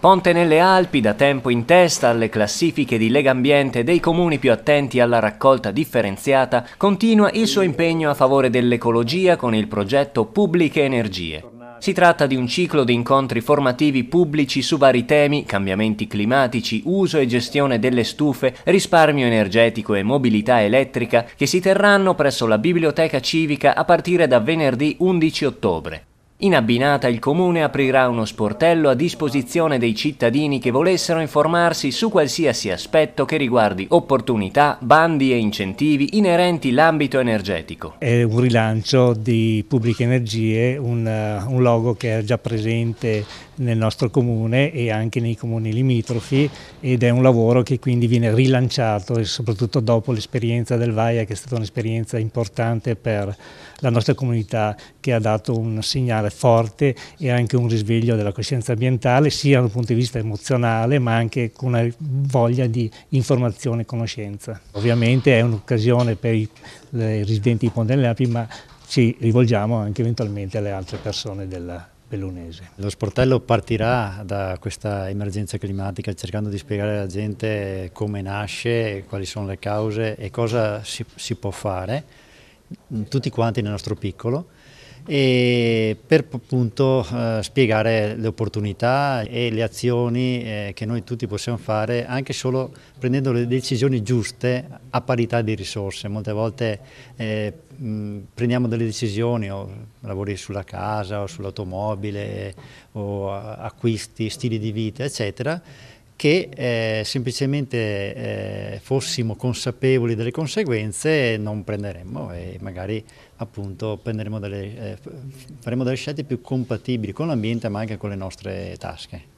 Ponte nelle Alpi da tempo in testa alle classifiche di Lega Ambiente dei comuni più attenti alla raccolta differenziata, continua il suo impegno a favore dell'ecologia con il progetto Pubbliche Energie. Si tratta di un ciclo di incontri formativi pubblici su vari temi, cambiamenti climatici, uso e gestione delle stufe, risparmio energetico e mobilità elettrica, che si terranno presso la Biblioteca Civica a partire da venerdì 11 ottobre. In abbinata il comune aprirà uno sportello a disposizione dei cittadini che volessero informarsi su qualsiasi aspetto che riguardi opportunità, bandi e incentivi inerenti l'ambito energetico. È un rilancio di pubbliche energie, un, eh, un logo che è già presente nel nostro comune e anche nei comuni limitrofi ed è un lavoro che quindi viene rilanciato soprattutto dopo l'esperienza del Vaia che è stata un'esperienza importante per la nostra comunità che ha dato un segnale forte e anche un risveglio della coscienza ambientale sia dal punto di vista emozionale ma anche con una voglia di informazione e conoscenza. Ovviamente è un'occasione per i, residenti di Ponte delle Api ma ci rivolgiamo anche eventualmente alle altre persone della comunità bellunese. Lo sportello partirà da questa emergenza climatica cercando di spiegare alla gente come nasce, quali sono le cause e cosa si, si può fare, mm, tutti quanti nel nostro piccolo e per appunto eh, spiegare le opportunità e le azioni eh, che noi tutti possiamo fare anche solo prendendo le decisioni giuste a parità di risorse. Molte volte eh, mh, prendiamo delle decisioni o lavori sulla casa o sull'automobile o eh, acquisti, stili di vita eccetera che eh, semplicemente eh, fossimo consapevoli delle conseguenze non prenderemmo e magari appunto delle, eh, faremo delle scelte più compatibili con l'ambiente ma anche con le nostre tasche.